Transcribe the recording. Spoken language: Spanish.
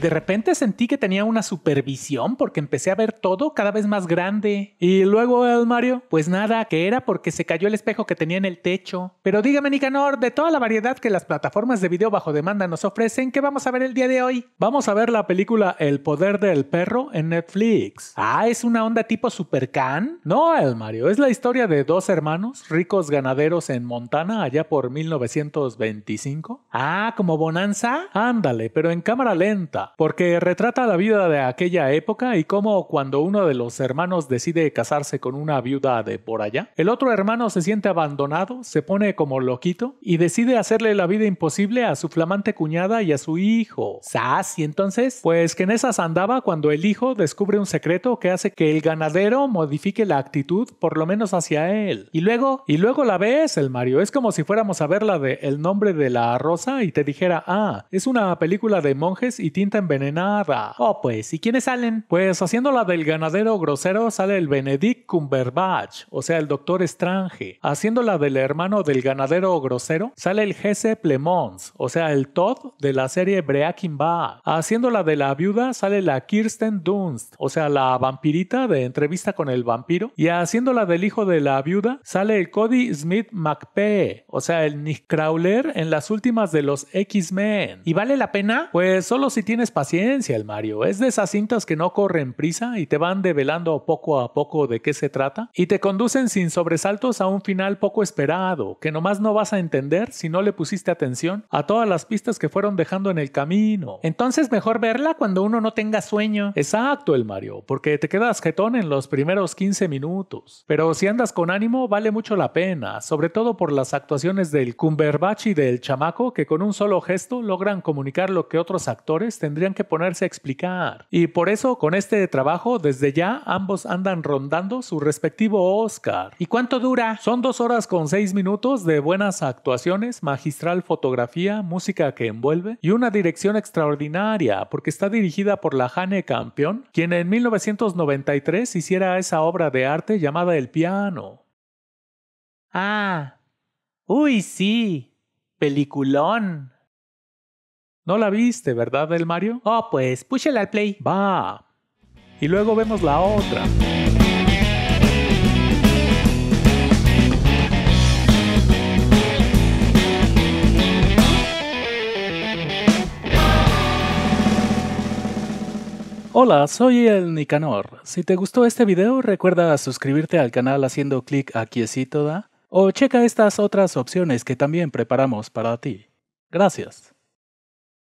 de repente sentí que tenía una supervisión porque empecé a ver todo cada vez más grande. Y luego el Mario, pues nada, que era porque se cayó el espejo que tenía en el techo. Pero dígame, Nicanor, de toda la variedad que las plataformas de video bajo demanda nos ofrecen, ¿qué vamos a ver el día de hoy? Vamos a ver la película El poder del perro en Netflix. Ah, es una onda tipo Supercan. No, el Mario, es la historia de dos hermanos ricos ganaderos en Montana allá por 1925. Ah, como Bonanza. Ándale, pero en cámara lenta porque retrata la vida de aquella época y cómo cuando uno de los hermanos decide casarse con una viuda de por allá, el otro hermano se siente abandonado, se pone como loquito y decide hacerle la vida imposible a su flamante cuñada y a su hijo. ¿Sas? ¿Y entonces? Pues que en esas andaba cuando el hijo descubre un secreto que hace que el ganadero modifique la actitud, por lo menos hacia él. Y luego, y luego la ves, el Mario. Es como si fuéramos a ver la de El nombre de la rosa y te dijera, ah, es una película de monjes y tinta envenenada. Oh, pues, ¿y quiénes salen? Pues haciendo la del ganadero grosero sale el Benedict Cumberbatch, o sea, el Doctor Strange. Haciendo la del hermano del ganadero grosero sale el Jesse Plemons, o sea, el Todd de la serie Breaking Bad. Haciendo la de la viuda sale la Kirsten Dunst, o sea, la vampirita de entrevista con el vampiro. Y haciéndola del hijo de la viuda sale el Cody Smith McPay o sea, el Nick Crowler en las últimas de los X-Men. ¿Y vale la pena? Pues solo si tienes paciencia, el Mario. Es de esas cintas que no corren prisa y te van develando poco a poco de qué se trata y te conducen sin sobresaltos a un final poco esperado, que nomás no vas a entender si no le pusiste atención a todas las pistas que fueron dejando en el camino. Entonces mejor verla cuando uno no tenga sueño. Exacto, el Mario, porque te quedas jetón en los primeros 15 minutos. Pero si andas con ánimo, vale mucho la pena, sobre todo por las actuaciones del Cumberbatch y del chamaco que con un solo gesto logran comunicar lo que otros actores tendrían que ponerse a explicar. Y por eso, con este trabajo, desde ya ambos andan rondando su respectivo Oscar. ¿Y cuánto dura? Son dos horas con seis minutos de buenas actuaciones, magistral fotografía, música que envuelve y una dirección extraordinaria, porque está dirigida por la Hane Campion, quien en 1993 hiciera esa obra de arte llamada El piano. Ah. Uy, sí. Peliculón. No la viste, ¿verdad, el Mario? Oh, pues, púchela al play. Va. Y luego vemos la otra. Hola, soy el Nicanor. Si te gustó este video, recuerda suscribirte al canal haciendo clic aquí toda? o checa estas otras opciones que también preparamos para ti. Gracias.